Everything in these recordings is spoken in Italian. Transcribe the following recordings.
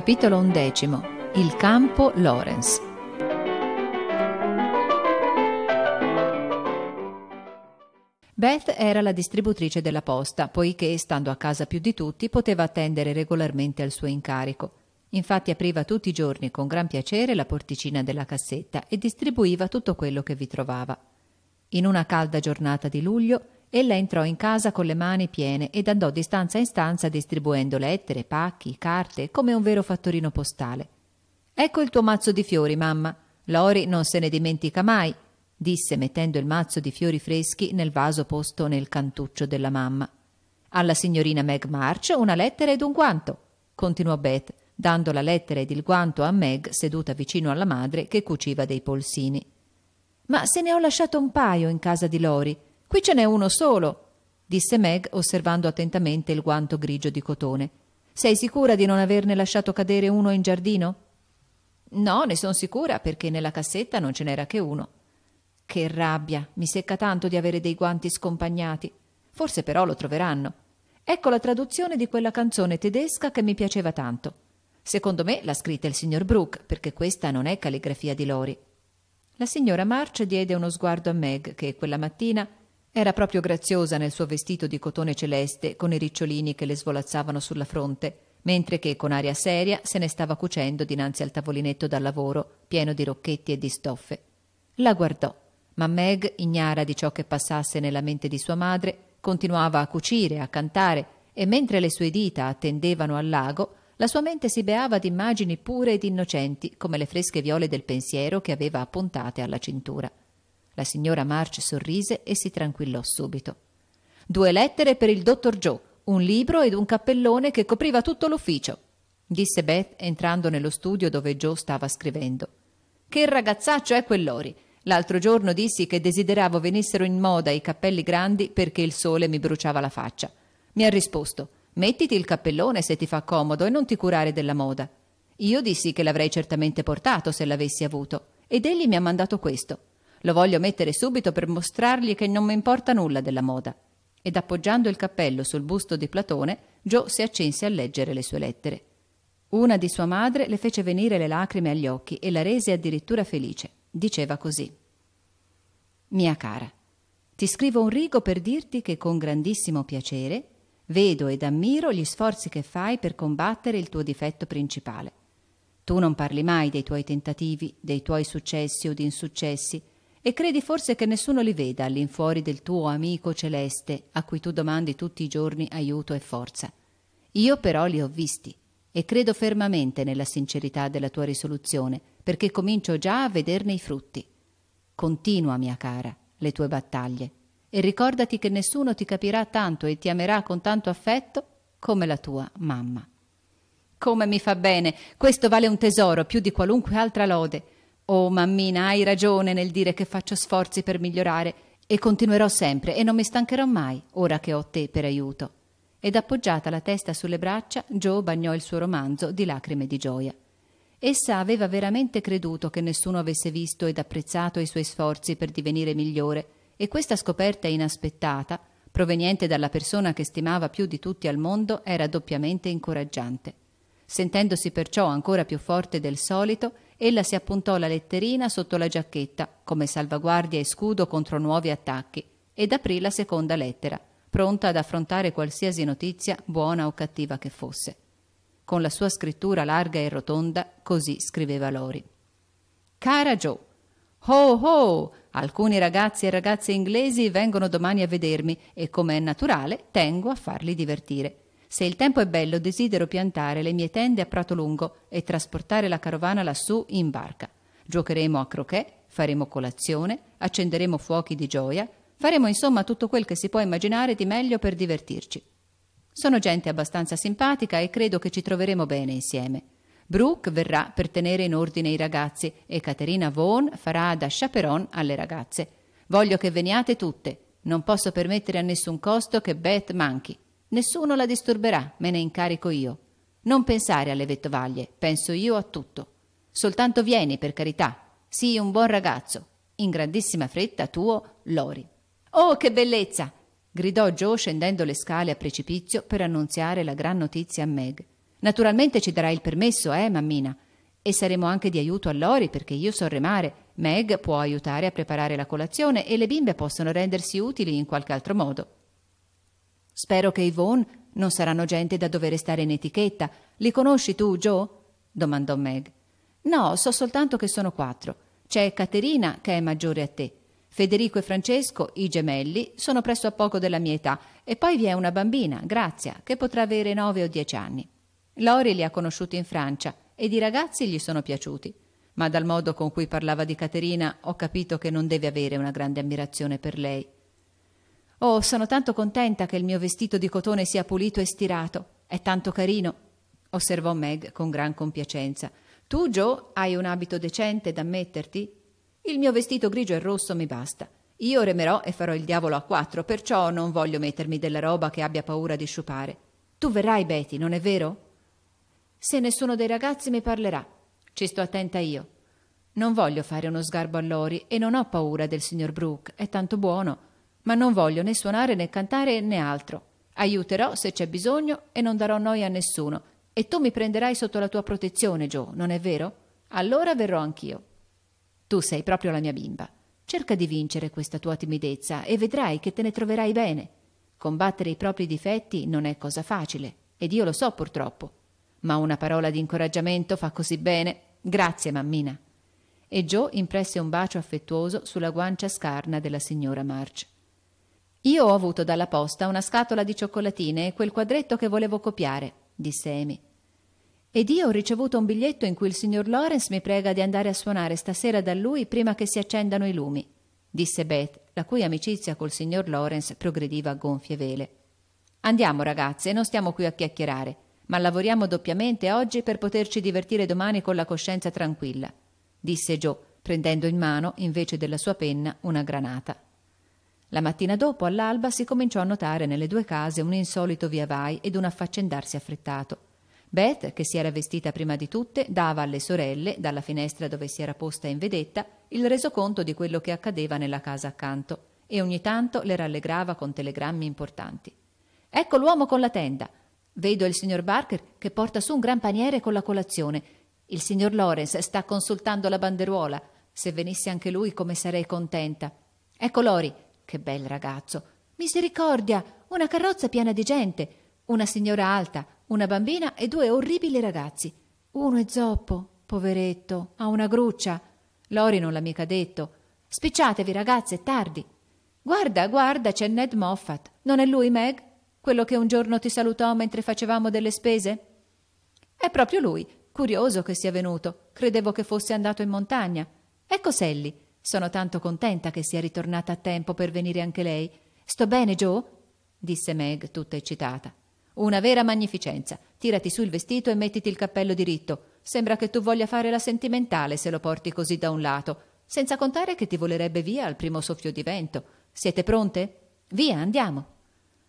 Capitolo undecimo. Il campo Lorenz. Beth era la distributrice della posta, poiché, stando a casa più di tutti, poteva attendere regolarmente al suo incarico. Infatti apriva tutti i giorni con gran piacere la porticina della cassetta e distribuiva tutto quello che vi trovava. In una calda giornata di luglio, Ella entrò in casa con le mani piene ed andò di stanza in stanza distribuendo lettere, pacchi, carte, come un vero fattorino postale. Ecco il tuo mazzo di fiori, mamma. Lori non se ne dimentica mai, disse mettendo il mazzo di fiori freschi nel vaso posto nel cantuccio della mamma. Alla signorina Meg March una lettera ed un guanto, continuò Beth, dando la lettera ed il guanto a Meg seduta vicino alla madre che cuciva dei polsini. Ma se ne ho lasciato un paio in casa di Lori Qui ce n'è uno solo, disse Meg osservando attentamente il guanto grigio di cotone. Sei sicura di non averne lasciato cadere uno in giardino? No, ne son sicura perché nella cassetta non ce n'era che uno. Che rabbia, mi secca tanto di avere dei guanti scompagnati. Forse però lo troveranno. Ecco la traduzione di quella canzone tedesca che mi piaceva tanto. Secondo me l'ha scritta il signor Brooke, perché questa non è calligrafia di Lori. La signora March diede uno sguardo a Meg, che quella mattina era proprio graziosa nel suo vestito di cotone celeste con i ricciolini che le svolazzavano sulla fronte, mentre che con aria seria se ne stava cucendo dinanzi al tavolinetto da lavoro, pieno di rocchetti e di stoffe. La guardò, ma Meg, ignara di ciò che passasse nella mente di sua madre, continuava a cucire, a cantare, e mentre le sue dita attendevano al lago, la sua mente si beava di immagini pure ed innocenti, come le fresche viole del pensiero che aveva appuntate alla cintura. La signora March sorrise e si tranquillò subito. Due lettere per il dottor Joe, un libro ed un cappellone che copriva tutto l'ufficio, disse Beth entrando nello studio dove Joe stava scrivendo. Che ragazzaccio è quell'Ori! L'altro giorno dissi che desideravo venissero in moda i cappelli grandi perché il sole mi bruciava la faccia. Mi ha risposto: Mettiti il cappellone se ti fa comodo e non ti curare della moda. Io dissi che l'avrei certamente portato se l'avessi avuto, ed egli mi ha mandato questo. Lo voglio mettere subito per mostrargli che non mi importa nulla della moda. Ed appoggiando il cappello sul busto di Platone, Joe si accinse a leggere le sue lettere. Una di sua madre le fece venire le lacrime agli occhi e la rese addirittura felice. Diceva così: Mia cara, ti scrivo un rigo per dirti che con grandissimo piacere vedo ed ammiro gli sforzi che fai per combattere il tuo difetto principale. Tu non parli mai dei tuoi tentativi, dei tuoi successi o di insuccessi, e credi forse che nessuno li veda all'infuori del tuo amico celeste a cui tu domandi tutti i giorni aiuto e forza. Io però li ho visti e credo fermamente nella sincerità della tua risoluzione, perché comincio già a vederne i frutti. Continua, mia cara, le tue battaglie e ricordati che nessuno ti capirà tanto e ti amerà con tanto affetto come la tua mamma. Come mi fa bene, questo vale un tesoro più di qualunque altra lode. Oh mammina, hai ragione nel dire che faccio sforzi per migliorare e continuerò sempre e non mi stancherò mai ora che ho te per aiuto. Ed appoggiata la testa sulle braccia, Joe bagnò il suo romanzo di lacrime di gioia. Essa aveva veramente creduto che nessuno avesse visto ed apprezzato i suoi sforzi per divenire migliore e questa scoperta inaspettata, proveniente dalla persona che stimava più di tutti al mondo, era doppiamente incoraggiante. Sentendosi perciò ancora più forte del solito, ella si appuntò la letterina sotto la giacchetta, come salvaguardia e scudo contro nuovi attacchi, ed aprì la seconda lettera, pronta ad affrontare qualsiasi notizia, buona o cattiva che fosse. Con la sua scrittura larga e rotonda, così scriveva Lori. Cara Joe, ho ho! Alcuni ragazzi e ragazze inglesi vengono domani a vedermi e, come è naturale, tengo a farli divertire. Se il tempo è bello, desidero piantare le mie tende a Prato Lungo e trasportare la carovana lassù in barca. Giocheremo a croquet, faremo colazione, accenderemo fuochi di gioia, faremo insomma tutto quel che si può immaginare di meglio per divertirci. Sono gente abbastanza simpatica e credo che ci troveremo bene insieme. Brooke verrà per tenere in ordine i ragazzi e Caterina Vaughan farà da chaperon alle ragazze. Voglio che veniate tutte. Non posso permettere a nessun costo che Beth manchi. Nessuno la disturberà, me ne incarico io. Non pensare alle vettovaglie, penso io a tutto. Soltanto vieni, per carità. Sii un buon ragazzo. In grandissima fretta tuo, Lori. Oh, che bellezza! gridò Joe scendendo le scale a precipizio per annunziare la gran notizia a Meg. Naturalmente ci darai il permesso, eh, mammina? E saremo anche di aiuto a Lori perché io so remare. Meg può aiutare a preparare la colazione e le bimbe possono rendersi utili in qualche altro modo. Spero che i Vaughan non saranno gente da dover stare in etichetta. Li conosci tu, Joe? domandò Meg. No, so soltanto che sono quattro. C'è Caterina, che è maggiore a te. Federico e Francesco, i gemelli, sono presso a poco della mia età, e poi vi è una bambina, Grazia, che potrà avere nove o dieci anni. Lori li ha conosciuti in Francia ed i ragazzi gli sono piaciuti, ma dal modo con cui parlava di Caterina ho capito che non deve avere una grande ammirazione per lei. Oh, sono tanto contenta che il mio vestito di cotone sia pulito e stirato. È tanto carino, osservò Meg con gran compiacenza. Tu, Joe, hai un abito decente da metterti? Il mio vestito grigio e rosso mi basta. Io remerò e farò il diavolo a quattro, perciò non voglio mettermi della roba che abbia paura di sciupare. Tu verrai, Betty, non è vero? Se nessuno dei ragazzi mi parlerà, ci sto attenta io. Non voglio fare uno sgarbo a Lori e non ho paura del signor Brooke, è tanto buono ma non voglio né suonare né cantare né altro. Aiuterò se c'è bisogno e non darò noia a nessuno. E tu mi prenderai sotto la tua protezione, Joe, non è vero? Allora verrò anch'io. Tu sei proprio la mia bimba. Cerca di vincere questa tua timidezza e vedrai che te ne troverai bene. Combattere i propri difetti non è cosa facile, ed io lo so purtroppo. Ma una parola di incoraggiamento fa così bene. Grazie, mammina. E Joe impresse un bacio affettuoso sulla guancia scarna della signora March. Io ho avuto dalla posta una scatola di cioccolatine e quel quadretto che volevo copiare, disse Amy. Ed io ho ricevuto un biglietto in cui il signor Lawrence mi prega di andare a suonare stasera da lui prima che si accendano i lumi, disse Beth, la cui amicizia col signor Lawrence progrediva a gonfie vele. Andiamo, ragazze, non stiamo qui a chiacchierare, ma lavoriamo doppiamente oggi per poterci divertire domani con la coscienza tranquilla, disse Joe, prendendo in mano, invece della sua penna, una granata. La mattina dopo, all'alba, si cominciò a notare nelle due case un insolito via vai ed un affaccendarsi affrettato. Beth, che si era vestita prima di tutte, dava alle sorelle, dalla finestra dove si era posta in vedetta, il resoconto di quello che accadeva nella casa accanto e ogni tanto le rallegrava con telegrammi importanti. Ecco l'uomo con la tenda. Vedo il signor Barker che porta su un gran paniere con la colazione. Il signor Lawrence sta consultando la banderuola. Se venisse anche lui, come sarei contenta. Ecco Lori che bel ragazzo! Misericordia! Una carrozza piena di gente, una signora alta, una bambina e due orribili ragazzi. Uno è zoppo, poveretto, ha una gruccia. Lori non l'ha mica detto. Spicciatevi, ragazze, è tardi. Guarda, guarda, c'è Ned Moffat. Non è lui, Meg? Quello che un giorno ti salutò mentre facevamo delle spese? È proprio lui. Curioso che sia venuto. Credevo che fosse andato in montagna. Ecco Sally. Sono tanto contenta che sia ritornata a tempo per venire anche lei. Sto bene, Joe? disse Meg, tutta eccitata. Una vera magnificenza. Tirati su il vestito e mettiti il cappello diritto. Sembra che tu voglia fare la sentimentale se lo porti così da un lato, senza contare che ti volerebbe via al primo soffio di vento. Siete pronte? Via, andiamo.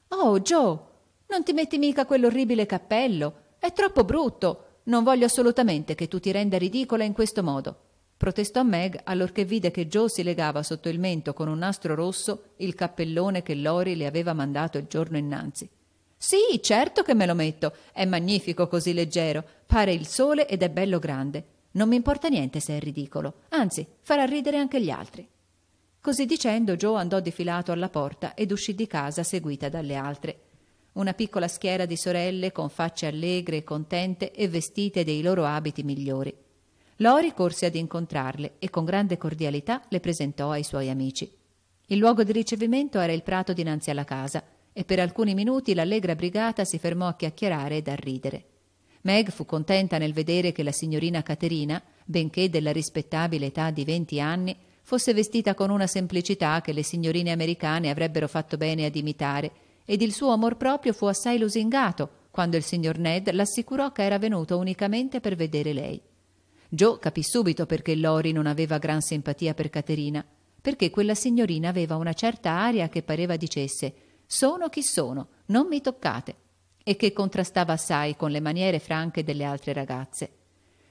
Oh, Joe, non ti metti mica quell'orribile cappello. È troppo brutto. Non voglio assolutamente che tu ti renda ridicola in questo modo protestò Meg allorché vide che Joe si legava sotto il mento con un nastro rosso il cappellone che Lori le aveva mandato il giorno innanzi. Sì, certo che me lo metto. È magnifico così leggero. Pare il sole ed è bello grande. Non mi importa niente se è ridicolo. Anzi, farà ridere anche gli altri. Così dicendo, Joe andò difilato alla porta ed uscì di casa seguita dalle altre. Una piccola schiera di sorelle con facce allegre e contente e vestite dei loro abiti migliori. Lori corse ad incontrarle e con grande cordialità le presentò ai suoi amici. Il luogo di ricevimento era il prato dinanzi alla casa e per alcuni minuti l'allegra brigata si fermò a chiacchierare ed a ridere. Meg fu contenta nel vedere che la signorina Caterina, benché della rispettabile età di venti anni, fosse vestita con una semplicità che le signorine americane avrebbero fatto bene ad imitare, ed il suo amor proprio fu assai lusingato quando il signor Ned l'assicurò che era venuto unicamente per vedere lei. Joe capì subito perché Lori non aveva gran simpatia per Caterina, perché quella signorina aveva una certa aria che pareva dicesse sono chi sono, non mi toccate, e che contrastava assai con le maniere franche delle altre ragazze.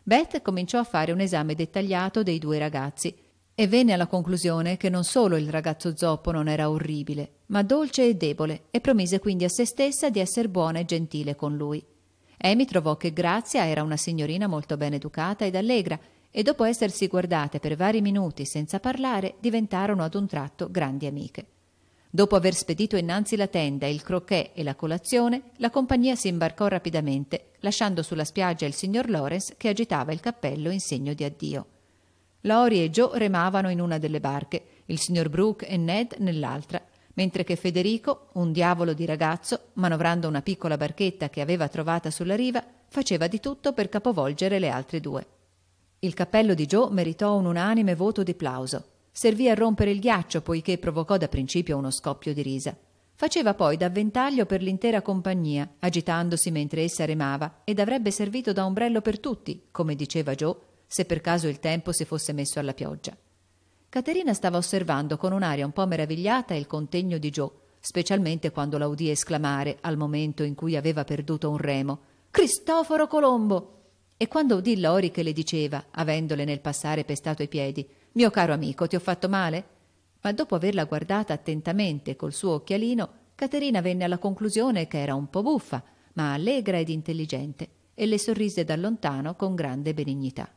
Beth cominciò a fare un esame dettagliato dei due ragazzi e venne alla conclusione che non solo il ragazzo zoppo non era orribile, ma dolce e debole, e promise quindi a se stessa di essere buona e gentile con lui. Amy trovò che Grazia era una signorina molto ben educata ed allegra e dopo essersi guardate per vari minuti senza parlare diventarono ad un tratto grandi amiche. Dopo aver spedito innanzi la tenda, il croquet e la colazione, la compagnia si imbarcò rapidamente, lasciando sulla spiaggia il signor Lawrence che agitava il cappello in segno di addio. Lori e Joe remavano in una delle barche, il signor Brooke e Ned nell'altra, mentre che Federico, un diavolo di ragazzo, manovrando una piccola barchetta che aveva trovata sulla riva, faceva di tutto per capovolgere le altre due. Il cappello di Joe meritò un unanime voto di plauso. Servì a rompere il ghiaccio poiché provocò da principio uno scoppio di risa. Faceva poi da ventaglio per l'intera compagnia, agitandosi mentre essa remava, ed avrebbe servito da ombrello per tutti, come diceva Joe, se per caso il tempo si fosse messo alla pioggia. Caterina stava osservando con un'aria un po' meravigliata il contegno di Joe, specialmente quando la udì esclamare al momento in cui aveva perduto un remo Cristoforo Colombo! E quando udì Lori che le diceva, avendole nel passare pestato i piedi, Mio caro amico, ti ho fatto male? Ma dopo averla guardata attentamente col suo occhialino, Caterina venne alla conclusione che era un po' buffa, ma allegra ed intelligente, e le sorrise da lontano con grande benignità.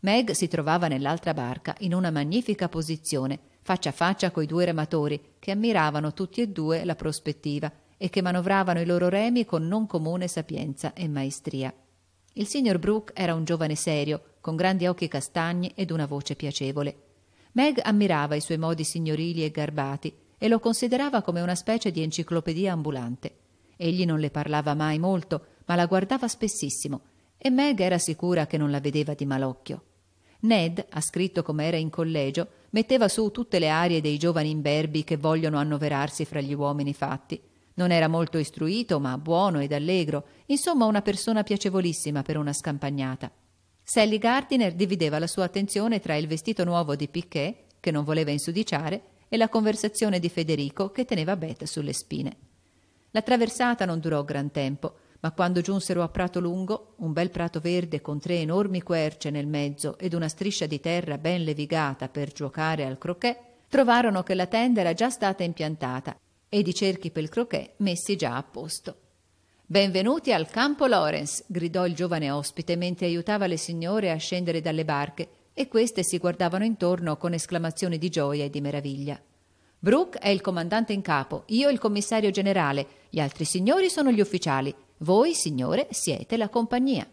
Meg si trovava nell'altra barca in una magnifica posizione, faccia a faccia coi due rematori, che ammiravano tutti e due la prospettiva e che manovravano i loro remi con non comune sapienza e maestria. Il signor Brooke era un giovane serio, con grandi occhi castagni ed una voce piacevole. Meg ammirava i suoi modi signorili e garbati e lo considerava come una specie di enciclopedia ambulante. Egli non le parlava mai molto, ma la guardava spessissimo, e Meg era sicura che non la vedeva di malocchio. Ned, ascritto come era in collegio, metteva su tutte le arie dei giovani imberbi che vogliono annoverarsi fra gli uomini fatti. Non era molto istruito, ma buono ed allegro, insomma una persona piacevolissima per una scampagnata. Sally Gardiner divideva la sua attenzione tra il vestito nuovo di Piquet, che non voleva insudiciare, e la conversazione di Federico, che teneva Beth sulle spine. La traversata non durò gran tempo. Ma quando giunsero a Prato Lungo, un bel prato verde con tre enormi querce nel mezzo ed una striscia di terra ben levigata per giocare al croquet, trovarono che la tenda era già stata impiantata ed i cerchi pel croquet messi già a posto. Benvenuti al campo Lorenz, gridò il giovane ospite mentre aiutava le signore a scendere dalle barche e queste si guardavano intorno con esclamazioni di gioia e di meraviglia. Brooke è il comandante in capo, io il commissario generale, gli altri signori sono gli ufficiali voi, Signore, siete la compagnia.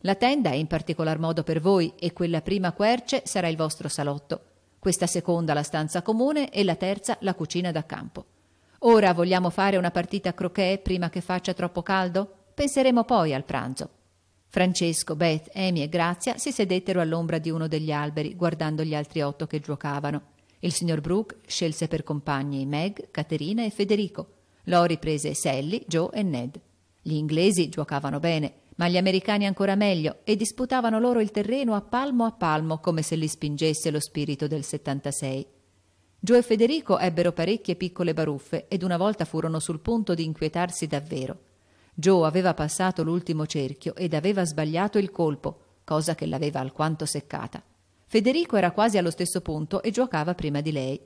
La tenda è in particolar modo per voi e quella prima querce sarà il vostro salotto, questa seconda la stanza comune e la terza la cucina da campo. Ora vogliamo fare una partita a croquet prima che faccia troppo caldo? Penseremo poi al pranzo. Francesco, Beth, Amy e Grazia si sedettero all'ombra di uno degli alberi, guardando gli altri otto che giocavano. Il signor Brooke scelse per compagni Meg, Caterina e Federico. Lori prese Sally, Joe e Ned. Gli inglesi giocavano bene, ma gli americani ancora meglio e disputavano loro il terreno a palmo a palmo come se li spingesse lo spirito del 76. Joe e Federico ebbero parecchie piccole baruffe ed una volta furono sul punto di inquietarsi davvero. Joe aveva passato l'ultimo cerchio ed aveva sbagliato il colpo, cosa che l'aveva alquanto seccata. Federico era quasi allo stesso punto e giocava prima di lei.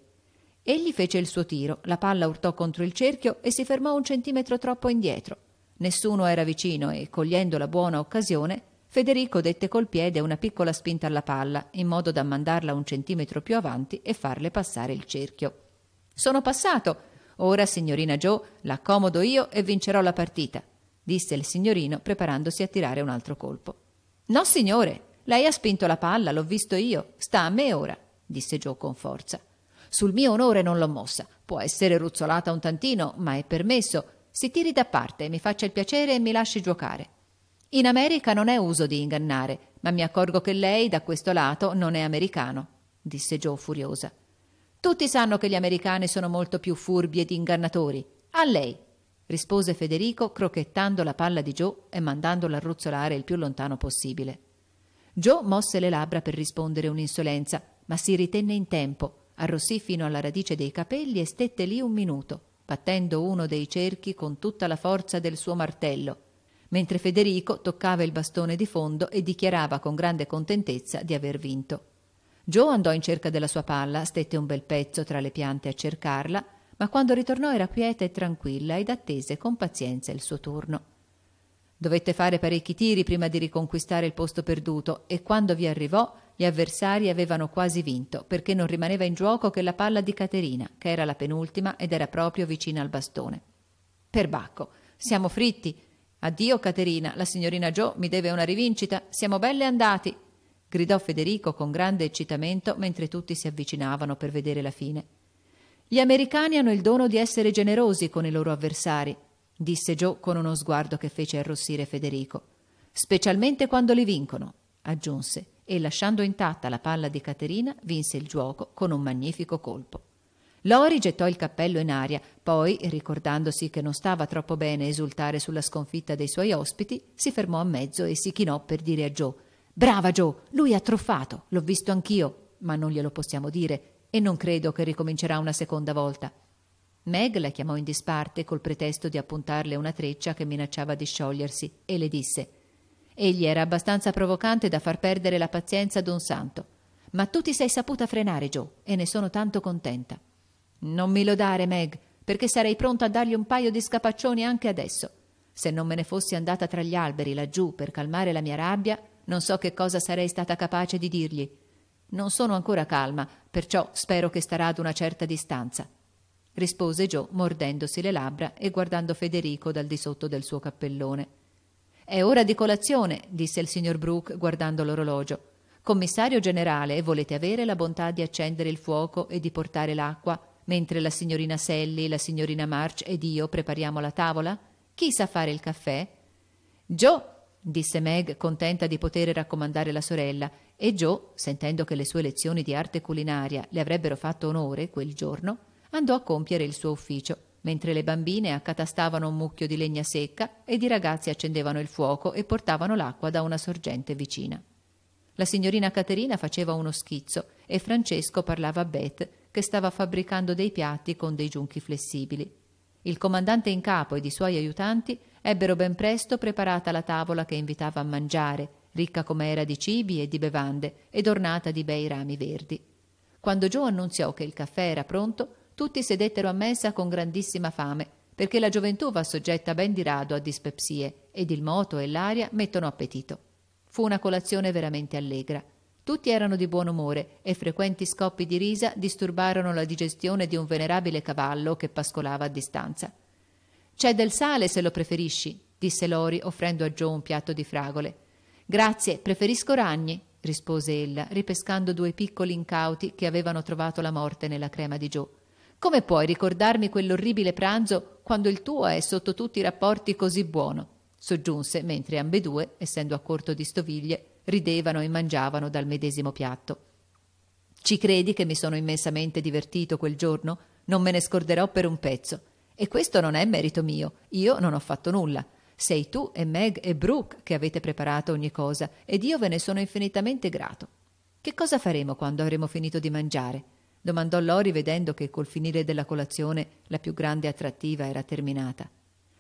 Egli fece il suo tiro, la palla urtò contro il cerchio e si fermò un centimetro troppo indietro. Nessuno era vicino e, cogliendo la buona occasione, Federico dette col piede una piccola spinta alla palla, in modo da mandarla un centimetro più avanti e farle passare il cerchio. Sono passato. Ora, signorina Joe, l'accomodo io e vincerò la partita, disse il signorino, preparandosi a tirare un altro colpo. No, signore, lei ha spinto la palla, l'ho visto io, sta a me ora, disse Joe con forza. Sul mio onore non l'ho mossa. Può essere ruzzolata un tantino, ma è permesso si tiri da parte, mi faccia il piacere e mi lasci giocare. In America non è uso di ingannare, ma mi accorgo che lei, da questo lato, non è americano, disse Joe furiosa. Tutti sanno che gli americani sono molto più furbi ed ingannatori. A lei, rispose Federico, crocchettando la palla di Joe e mandandola ruzzolare il più lontano possibile. Joe mosse le labbra per rispondere un'insolenza, ma si ritenne in tempo, arrossì fino alla radice dei capelli e stette lì un minuto battendo uno dei cerchi con tutta la forza del suo martello, mentre Federico toccava il bastone di fondo e dichiarava con grande contentezza di aver vinto. Joe andò in cerca della sua palla, stette un bel pezzo tra le piante a cercarla, ma quando ritornò era quieta e tranquilla ed attese con pazienza il suo turno. Dovette fare parecchi tiri prima di riconquistare il posto perduto e quando vi arrivò gli avversari avevano quasi vinto perché non rimaneva in gioco che la palla di Caterina, che era la penultima ed era proprio vicina al bastone. Perbacco, siamo fritti. Addio Caterina, la signorina Gio mi deve una rivincita. Siamo belle andati, gridò Federico con grande eccitamento mentre tutti si avvicinavano per vedere la fine. Gli americani hanno il dono di essere generosi con i loro avversari, disse Gio con uno sguardo che fece arrossire Federico. Specialmente quando li vincono, aggiunse e lasciando intatta la palla di Caterina vinse il gioco con un magnifico colpo. Lori gettò il cappello in aria, poi, ricordandosi che non stava troppo bene esultare sulla sconfitta dei suoi ospiti, si fermò a mezzo e si chinò per dire a Joe Brava Joe, lui ha truffato, l'ho visto anch'io, ma non glielo possiamo dire e non credo che ricomincerà una seconda volta. Meg la chiamò in disparte col pretesto di appuntarle una treccia che minacciava di sciogliersi e le disse Egli era abbastanza provocante da far perdere la pazienza a Don Santo. Ma tu ti sei saputa frenare, Joe, e ne sono tanto contenta. Non mi lodare, Meg, perché sarei pronta a dargli un paio di scapaccioni anche adesso. Se non me ne fossi andata tra gli alberi laggiù per calmare la mia rabbia, non so che cosa sarei stata capace di dirgli. Non sono ancora calma, perciò spero che starà ad una certa distanza. Rispose Joe, mordendosi le labbra e guardando Federico dal di sotto del suo cappellone. È ora di colazione, disse il signor Brooke guardando l'orologio. Commissario generale, volete avere la bontà di accendere il fuoco e di portare l'acqua, mentre la signorina Sally, la signorina March ed io prepariamo la tavola? Chi sa fare il caffè? Joe, disse Meg, contenta di poter raccomandare la sorella, e Joe, sentendo che le sue lezioni di arte culinaria le avrebbero fatto onore quel giorno, andò a compiere il suo ufficio mentre le bambine accatastavano un mucchio di legna secca ed i ragazzi accendevano il fuoco e portavano l'acqua da una sorgente vicina. La signorina Caterina faceva uno schizzo e Francesco parlava a Beth, che stava fabbricando dei piatti con dei giunchi flessibili. Il comandante in capo ed i suoi aiutanti ebbero ben presto preparata la tavola che invitava a mangiare, ricca com'era di cibi e di bevande ed ornata di bei rami verdi. Quando Joe annunziò che il caffè era pronto, tutti sedettero a mensa con grandissima fame, perché la gioventù va soggetta ben di rado a dispepsie ed il moto e l'aria mettono appetito. Fu una colazione veramente allegra. Tutti erano di buon umore e frequenti scoppi di risa disturbarono la digestione di un venerabile cavallo che pascolava a distanza. C'è del sale se lo preferisci, disse Lori offrendo a Joe un piatto di fragole. Grazie, preferisco ragni, rispose ella, ripescando due piccoli incauti che avevano trovato la morte nella crema di Joe. Come puoi ricordarmi quell'orribile pranzo quando il tuo è sotto tutti i rapporti così buono? soggiunse mentre ambedue, essendo a corto di stoviglie, ridevano e mangiavano dal medesimo piatto. Ci credi che mi sono immensamente divertito quel giorno? Non me ne scorderò per un pezzo. E questo non è merito mio, io non ho fatto nulla. Sei tu e Meg e Brooke che avete preparato ogni cosa ed io ve ne sono infinitamente grato. Che cosa faremo quando avremo finito di mangiare? domandò Lori vedendo che col finire della colazione la più grande attrattiva era terminata.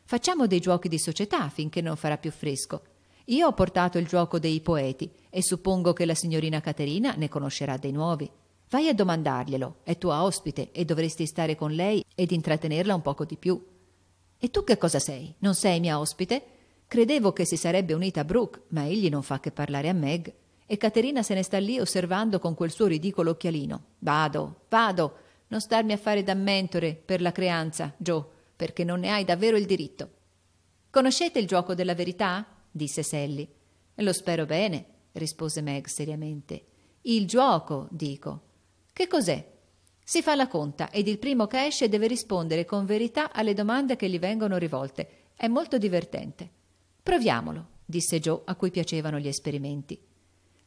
Facciamo dei giochi di società finché non farà più fresco. Io ho portato il gioco dei poeti e suppongo che la signorina Caterina ne conoscerà dei nuovi. Vai a domandarglielo, è tua ospite e dovresti stare con lei ed intrattenerla un poco di più. E tu che cosa sei? Non sei mia ospite? Credevo che si sarebbe unita a Brooke, ma egli non fa che parlare a Meg. E Caterina se ne sta lì osservando con quel suo ridicolo occhialino. Vado, vado, non starmi a fare da mentore per la creanza, Joe, perché non ne hai davvero il diritto. Conoscete il gioco della verità? disse Sally. Lo spero bene, rispose Meg seriamente. Il gioco, dico. Che cos'è? Si fa la conta ed il primo che esce deve rispondere con verità alle domande che gli vengono rivolte. È molto divertente. Proviamolo, disse Joe, a cui piacevano gli esperimenti.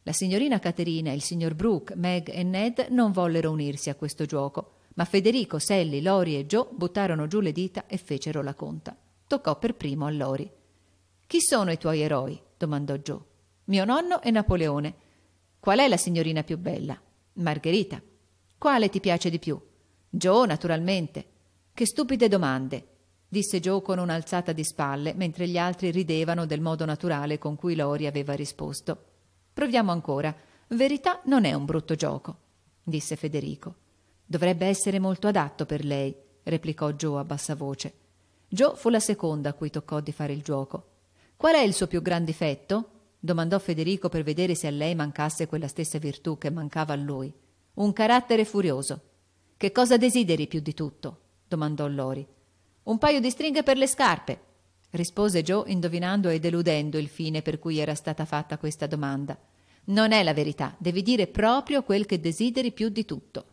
La signorina Caterina, il signor Brooke, Meg e Ned non vollero unirsi a questo gioco, ma Federico, Sally, Lori e Joe buttarono giù le dita e fecero la conta. Toccò per primo a Lori. Chi sono i tuoi eroi? domandò Joe. Mio nonno è Napoleone. Qual è la signorina più bella? Margherita. Quale ti piace di più? Joe, naturalmente. Che stupide domande, disse Joe con un'alzata di spalle, mentre gli altri ridevano del modo naturale con cui Lori aveva risposto. Proviamo ancora. Verità non è un brutto gioco, disse Federico. Dovrebbe essere molto adatto per lei, replicò Joe a bassa voce. Joe fu la seconda a cui toccò di fare il gioco. Qual è il suo più gran difetto? domandò Federico per vedere se a lei mancasse quella stessa virtù che mancava a lui. Un carattere furioso. Che cosa desideri più di tutto? domandò Lori. Un paio di stringhe per le scarpe, rispose Joe indovinando e deludendo il fine per cui era stata fatta questa domanda. Non è la verità, devi dire proprio quel che desideri più di tutto.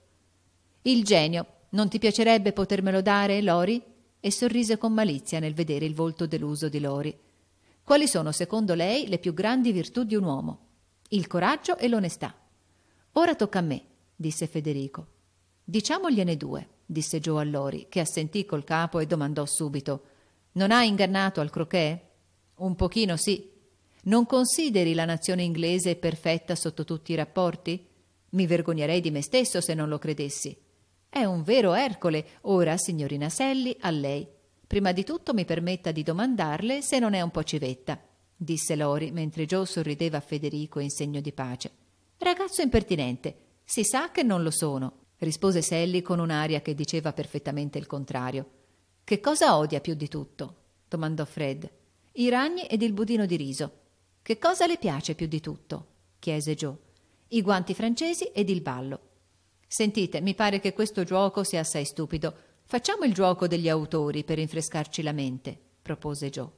Il genio, non ti piacerebbe potermelo dare, Lori? E sorrise con malizia nel vedere il volto deluso di Lori. Quali sono, secondo lei, le più grandi virtù di un uomo? Il coraggio e l'onestà. Ora tocca a me, disse Federico. Diciamogliene due, disse Joe a Lori, che assentì col capo e domandò subito. Non ha ingannato al croquet? Un pochino sì. Non consideri la nazione inglese perfetta sotto tutti i rapporti? Mi vergognerei di me stesso se non lo credessi. È un vero Ercole. Ora, signorina Selli, a lei. Prima di tutto mi permetta di domandarle se non è un po' civetta, disse Lori mentre Joe sorrideva a Federico in segno di pace. Ragazzo impertinente. Si sa che non lo sono, rispose Selli con un'aria che diceva perfettamente il contrario. Che cosa odia più di tutto? domandò Fred. I ragni ed il budino di riso. Che cosa le piace più di tutto? chiese Joe. I guanti francesi ed il ballo. Sentite, mi pare che questo gioco sia assai stupido. Facciamo il gioco degli autori per rinfrescarci la mente, propose Joe.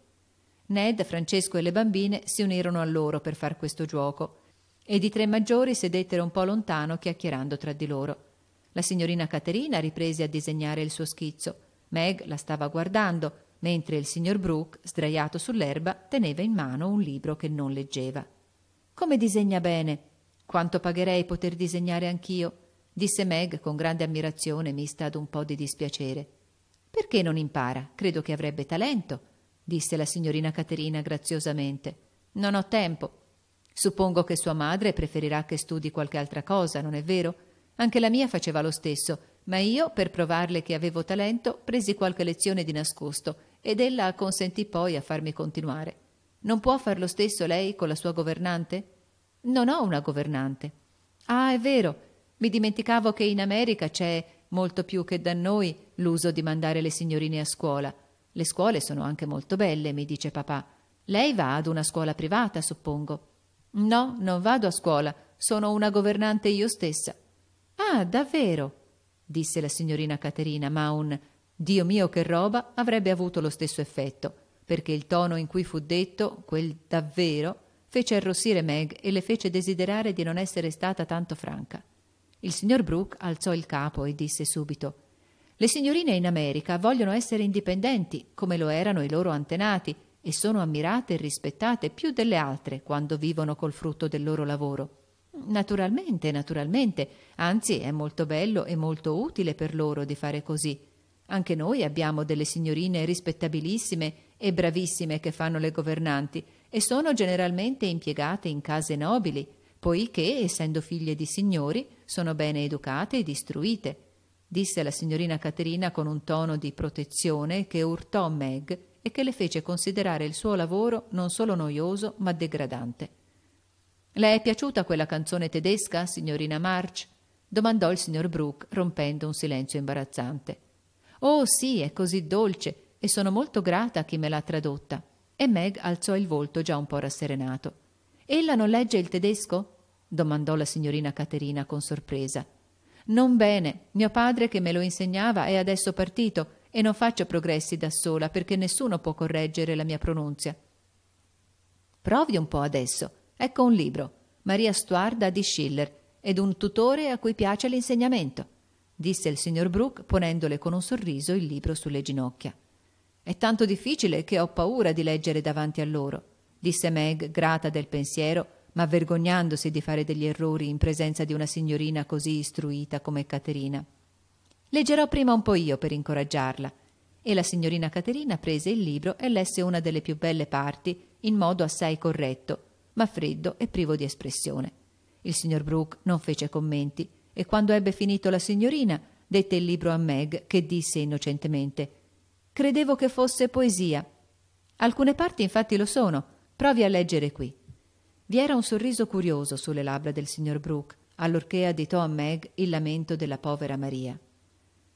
Ned, Francesco e le bambine si unirono a loro per far questo gioco ed i tre maggiori sedettero un po' lontano chiacchierando tra di loro. La signorina Caterina riprese a disegnare il suo schizzo Meg la stava guardando, mentre il signor Brooke, sdraiato sull'erba, teneva in mano un libro che non leggeva. Come disegna bene! Quanto pagherei poter disegnare anch'io? disse Meg con grande ammirazione mista ad un po' di dispiacere. Perché non impara? Credo che avrebbe talento, disse la signorina Caterina graziosamente. Non ho tempo. Suppongo che sua madre preferirà che studi qualche altra cosa, non è vero? Anche la mia faceva lo stesso ma io, per provarle che avevo talento, presi qualche lezione di nascosto ed ella consentì poi a farmi continuare. Non può far lo stesso lei con la sua governante? Non ho una governante. Ah, è vero. Mi dimenticavo che in America c'è, molto più che da noi, l'uso di mandare le signorine a scuola. Le scuole sono anche molto belle, mi dice papà. Lei va ad una scuola privata, suppongo. No, non vado a scuola, sono una governante io stessa. Ah, davvero? disse la signorina Caterina, ma un Dio mio che roba avrebbe avuto lo stesso effetto, perché il tono in cui fu detto, quel davvero, fece arrossire Meg e le fece desiderare di non essere stata tanto franca. Il signor Brooke alzò il capo e disse subito le signorine in America vogliono essere indipendenti, come lo erano i loro antenati, e sono ammirate e rispettate più delle altre quando vivono col frutto del loro lavoro. Naturalmente, naturalmente, anzi è molto bello e molto utile per loro di fare così. Anche noi abbiamo delle signorine rispettabilissime e bravissime che fanno le governanti e sono generalmente impiegate in case nobili, poiché, essendo figlie di signori, sono bene educate ed istruite, disse la signorina Caterina con un tono di protezione che urtò Meg e che le fece considerare il suo lavoro non solo noioso ma degradante. Le è piaciuta quella canzone tedesca, signorina March? domandò il signor Brooke, rompendo un silenzio imbarazzante. Oh sì, è così dolce e sono molto grata a chi me l'ha tradotta. E Meg alzò il volto già un po' rasserenato. Ella non legge il tedesco? domandò la signorina Caterina con sorpresa. Non bene, mio padre che me lo insegnava è adesso partito e non faccio progressi da sola perché nessuno può correggere la mia pronunzia. Provi un po' adesso, Ecco un libro, Maria Stuarda di Schiller, ed un tutore a cui piace l'insegnamento, disse il signor Brooke ponendole con un sorriso il libro sulle ginocchia. È tanto difficile che ho paura di leggere davanti a loro, disse Meg, grata del pensiero, ma vergognandosi di fare degli errori in presenza di una signorina così istruita come Caterina. Leggerò prima un po' io per incoraggiarla. E la signorina Caterina prese il libro e lesse una delle più belle parti in modo assai corretto, ma freddo e privo di espressione. Il signor Brooke non fece commenti e quando ebbe finito la signorina dette il libro a Meg che disse innocentemente Credevo che fosse poesia. Alcune parti infatti lo sono. Provi a leggere qui. Vi era un sorriso curioso sulle labbra del signor Brooke allorché additò a Meg il lamento della povera Maria.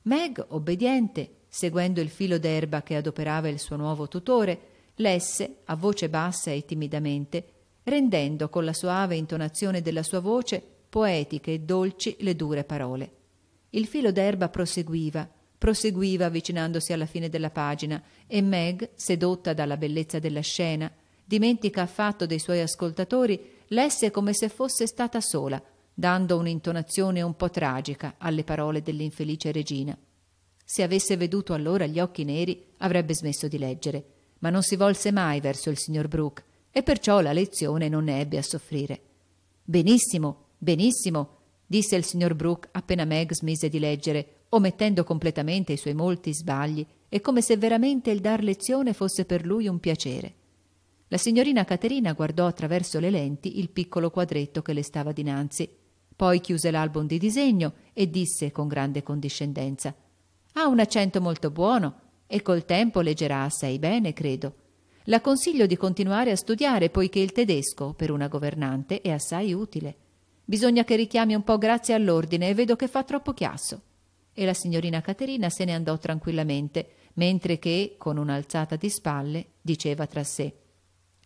Meg, obbediente, seguendo il filo d'erba che adoperava il suo nuovo tutore, lesse, a voce bassa e timidamente, rendendo con la suave intonazione della sua voce poetiche e dolci le dure parole. Il filo d'erba proseguiva, proseguiva avvicinandosi alla fine della pagina e Meg, sedotta dalla bellezza della scena, dimentica affatto dei suoi ascoltatori, lesse come se fosse stata sola, dando un'intonazione un po' tragica alle parole dell'infelice regina. Se avesse veduto allora gli occhi neri, avrebbe smesso di leggere, ma non si volse mai verso il signor Brooke, e perciò la lezione non ne ebbe a soffrire. Benissimo, benissimo, disse il signor Brooke appena Meg smise di leggere, omettendo completamente i suoi molti sbagli e come se veramente il dar lezione fosse per lui un piacere. La signorina Caterina guardò attraverso le lenti il piccolo quadretto che le stava dinanzi, poi chiuse l'album di disegno e disse con grande condiscendenza: Ha un accento molto buono e col tempo leggerà assai bene, credo. La consiglio di continuare a studiare poiché il tedesco, per una governante, è assai utile. Bisogna che richiami un po' grazie all'ordine e vedo che fa troppo chiasso. E la signorina Caterina se ne andò tranquillamente, mentre che, con un'alzata di spalle, diceva tra sé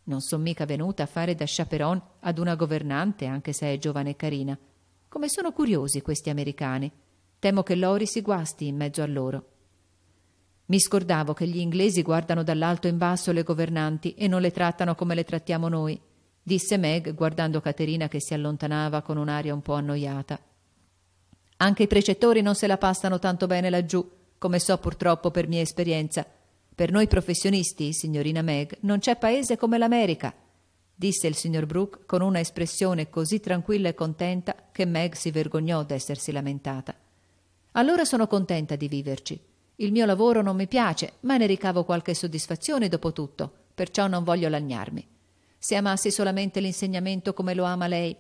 Non son mica venuta a fare da chaperon ad una governante, anche se è giovane e carina. Come sono curiosi questi americani. Temo che Lori si guasti in mezzo a loro. Mi scordavo che gli inglesi guardano dall'alto in basso le governanti e non le trattano come le trattiamo noi, disse Meg guardando Caterina che si allontanava con un'aria un po' annoiata. Anche i precettori non se la passano tanto bene laggiù, come so purtroppo per mia esperienza. Per noi professionisti, signorina Meg, non c'è paese come l'America, disse il signor Brooke con una espressione così tranquilla e contenta che Meg si vergognò d'essersi lamentata. Allora sono contenta di viverci. Il mio lavoro non mi piace, ma ne ricavo qualche soddisfazione dopo tutto, perciò non voglio lagnarmi. Se amassi solamente l'insegnamento come lo ama lei,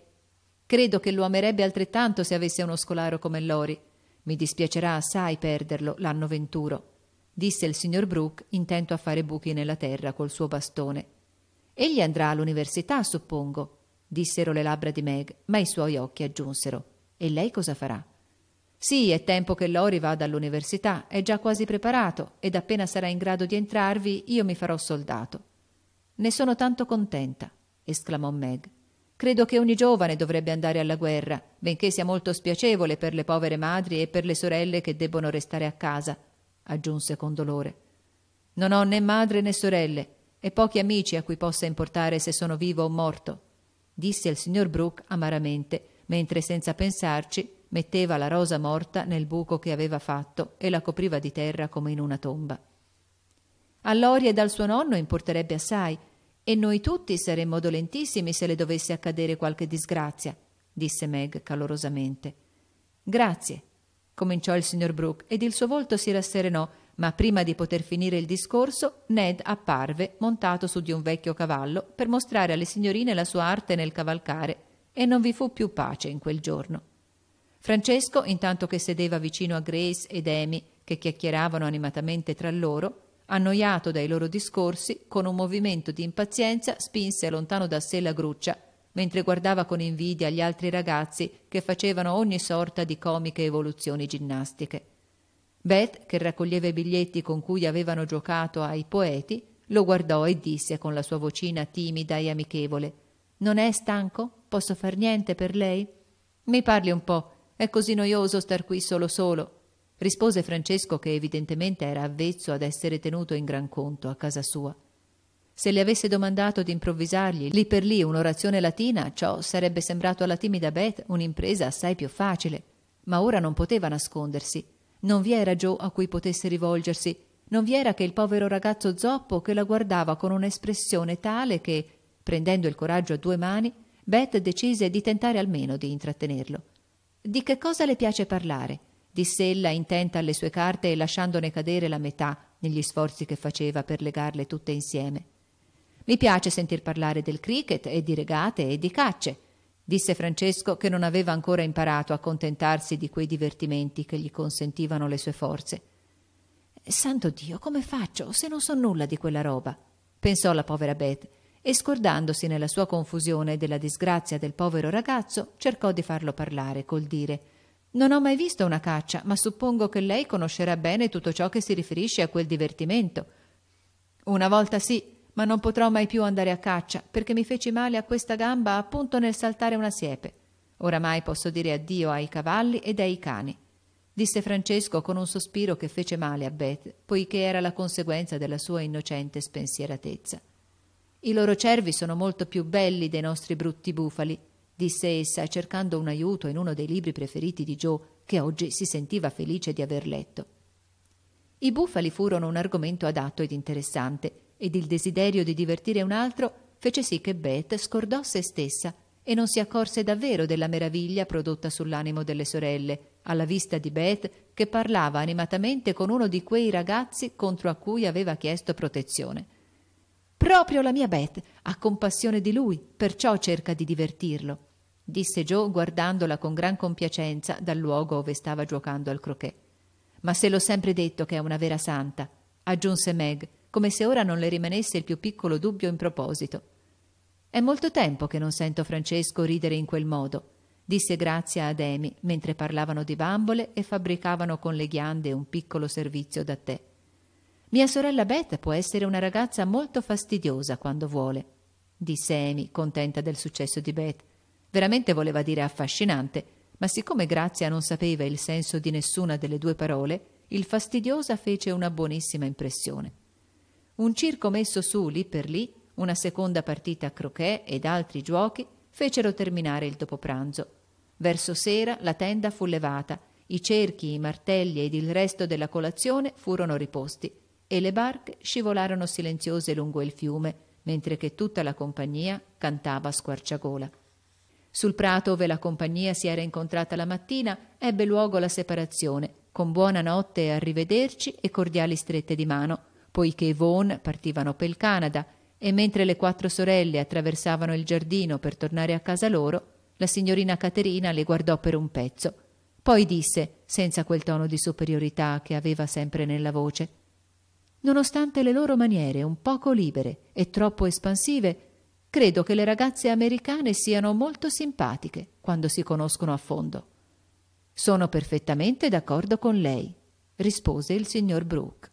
credo che lo amerebbe altrettanto se avesse uno scolaro come Lori. Mi dispiacerà assai perderlo l'anno venturo, disse il signor Brooke, intento a fare buchi nella terra col suo bastone. Egli andrà all'università, suppongo, dissero le labbra di Meg, ma i suoi occhi aggiunsero. E lei cosa farà? Sì, è tempo che Lori vada all'università, è già quasi preparato ed appena sarà in grado di entrarvi io mi farò soldato. Ne sono tanto contenta, esclamò Meg. Credo che ogni giovane dovrebbe andare alla guerra, benché sia molto spiacevole per le povere madri e per le sorelle che debbono restare a casa, aggiunse con dolore. Non ho né madre né sorelle e pochi amici a cui possa importare se sono vivo o morto, disse il signor Brooke amaramente, mentre senza pensarci metteva la rosa morta nel buco che aveva fatto e la copriva di terra come in una tomba. A Lori e dal suo nonno importerebbe assai, e noi tutti saremmo dolentissimi se le dovesse accadere qualche disgrazia, disse Meg calorosamente. Grazie, cominciò il signor Brooke ed il suo volto si rasserenò, ma prima di poter finire il discorso, Ned apparve montato su di un vecchio cavallo per mostrare alle signorine la sua arte nel cavalcare, e non vi fu più pace in quel giorno. Francesco, intanto che sedeva vicino a Grace ed Amy, che chiacchieravano animatamente tra loro, annoiato dai loro discorsi, con un movimento di impazienza spinse lontano da sé la gruccia, mentre guardava con invidia gli altri ragazzi che facevano ogni sorta di comiche evoluzioni ginnastiche. Beth, che raccoglieva i biglietti con cui avevano giocato ai poeti, lo guardò e disse con la sua vocina timida e amichevole Non è stanco? Posso far niente per lei? Mi parli un po', è così noioso star qui solo solo, rispose Francesco che evidentemente era avvezzo ad essere tenuto in gran conto a casa sua. Se le avesse domandato di improvvisargli lì per lì un'orazione latina, ciò sarebbe sembrato alla timida Beth un'impresa assai più facile. Ma ora non poteva nascondersi. Non vi era Joe a cui potesse rivolgersi, non vi era che il povero ragazzo zoppo che la guardava con un'espressione tale che, prendendo il coraggio a due mani, Beth decise di tentare almeno di intrattenerlo. Di che cosa le piace parlare? disse ella intenta alle sue carte e lasciandone cadere la metà negli sforzi che faceva per legarle tutte insieme. Mi piace sentir parlare del cricket e di regate e di cacce, disse Francesco che non aveva ancora imparato a contentarsi di quei divertimenti che gli consentivano le sue forze. Santo Dio, come faccio se non so nulla di quella roba? pensò la povera Beth e scordandosi nella sua confusione della disgrazia del povero ragazzo, cercò di farlo parlare col dire Non ho mai visto una caccia, ma suppongo che lei conoscerà bene tutto ciò che si riferisce a quel divertimento. Una volta sì, ma non potrò mai più andare a caccia perché mi feci male a questa gamba appunto nel saltare una siepe. Oramai posso dire addio ai cavalli ed ai cani disse Francesco con un sospiro che fece male a Beth, poiché era la conseguenza della sua innocente spensieratezza. I loro cervi sono molto più belli dei nostri brutti bufali, disse essa, cercando un aiuto in uno dei libri preferiti di Joe, che oggi si sentiva felice di aver letto. I bufali furono un argomento adatto ed interessante, ed il desiderio di divertire un altro fece sì che Beth scordò se stessa e non si accorse davvero della meraviglia prodotta sull'animo delle sorelle alla vista di Beth che parlava animatamente con uno di quei ragazzi contro a cui aveva chiesto protezione. Proprio la mia Beth ha compassione di lui, perciò cerca di divertirlo, disse Joe guardandola con gran compiacenza dal luogo dove stava giocando al croquet. Ma se l'ho sempre detto che è una vera santa, aggiunse Meg, come se ora non le rimanesse il più piccolo dubbio in proposito. È molto tempo che non sento Francesco ridere in quel modo, disse Grazia ad Emi mentre parlavano di bambole e fabbricavano con le ghiande un piccolo servizio da tè. Mia sorella Beth può essere una ragazza molto fastidiosa quando vuole, disse Amy, contenta del successo di Beth. Veramente voleva dire affascinante, ma siccome Grazia non sapeva il senso di nessuna delle due parole, il fastidiosa fece una buonissima impressione. Un circo messo su lì per lì, una seconda partita a croquet ed altri giochi fecero terminare il dopopranzo. Verso sera la tenda fu levata, i cerchi, i martelli ed il resto della colazione furono riposti e le barche scivolarono silenziose lungo il fiume, mentre che tutta la compagnia cantava a squarciagola. Sul prato dove la compagnia si era incontrata la mattina ebbe luogo la separazione, con buona notte e arrivederci e cordiali strette di mano, poiché i Vaughan partivano pel Canada e mentre le quattro sorelle attraversavano il giardino per tornare a casa loro, la signorina Caterina le guardò per un pezzo. Poi disse, senza quel tono di superiorità che aveva sempre nella voce, nonostante le loro maniere un poco libere e troppo espansive, credo che le ragazze americane siano molto simpatiche quando si conoscono a fondo. Sono perfettamente d'accordo con lei, rispose il signor Brooke.